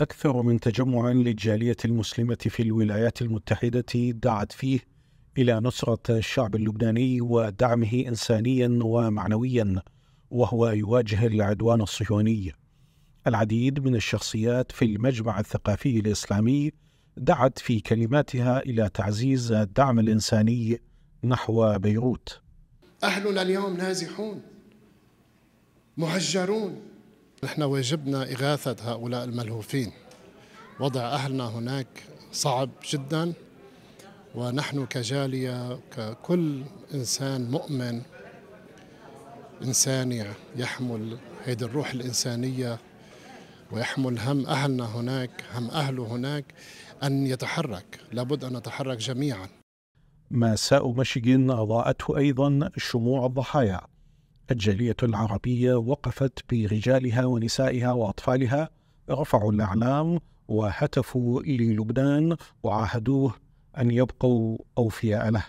أكثر من تجمع للجالية المسلمة في الولايات المتحدة دعت فيه إلى نصرة الشعب اللبناني ودعمه إنسانيا ومعنويا وهو يواجه العدوان الصهيوني. العديد من الشخصيات في المجمع الثقافي الإسلامي دعت في كلماتها إلى تعزيز الدعم الإنساني نحو بيروت. أهلنا اليوم نازحون، مهجرون، نحن واجبنا إغاثة هؤلاء الملهوفين وضع أهلنا هناك صعب جدا ونحن كجالية ككل إنسان مؤمن إنسان يحمل هذه الروح الإنسانية ويحمل هم أهلنا هناك هم أهله هناك أن يتحرك لابد أن نتحرك جميعا ساء مشيغين أضاءته أيضا شموع الضحايا الجالية العربية وقفت برجالها ونسائها وأطفالها رفعوا الأعلام وهتفوا للبنان وعاهدوه أن يبقوا أوفياء له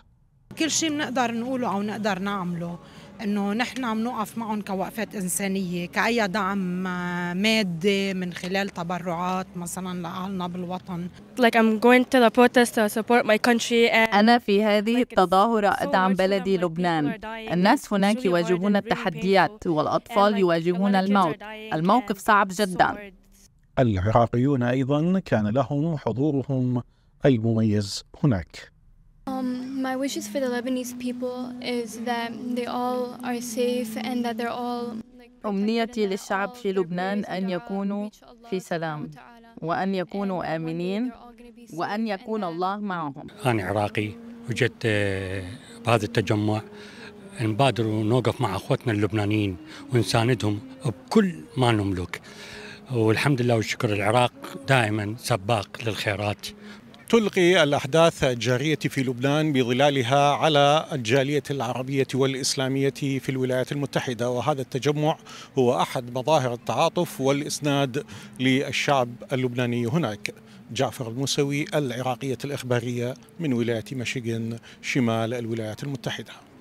كل شيء بنقدر نقوله أو نقدر نعمله انه نحن عم نوقف معهم كوقفات انسانيه كاي دعم آه، مادي من خلال تبرعات مثلا لاهلنا بالوطن like I'm going to the protest to support my country and أنا في هذه التظاهرة أدعم بلدي لبنان الناس هناك يواجهون التحديات والأطفال يواجهون الموت الموقف صعب جدا العراقيون أيضا كان لهم حضورهم المميز هناك Um, my wishes for the Lebanese people is that they all are safe and that they're all أمنيتي للشعب في لبنان أن يكونوا في سلام وأن يكونوا آمنين وأن يكون الله معهم أنا عراقي وجدت آه، بهذا التجمع نبادر ونوقف مع أخوتنا اللبنانيين ونساندهم بكل ما نملك والحمد لله والشكر العراق دائما سباق للخيرات تلقي الأحداث الجارية في لبنان بظلالها على الجالية العربية والإسلامية في الولايات المتحدة وهذا التجمع هو أحد مظاهر التعاطف والإسناد للشعب اللبناني هناك جعفر الموسوي العراقية الإخبارية من ولاية ميشيغان شمال الولايات المتحدة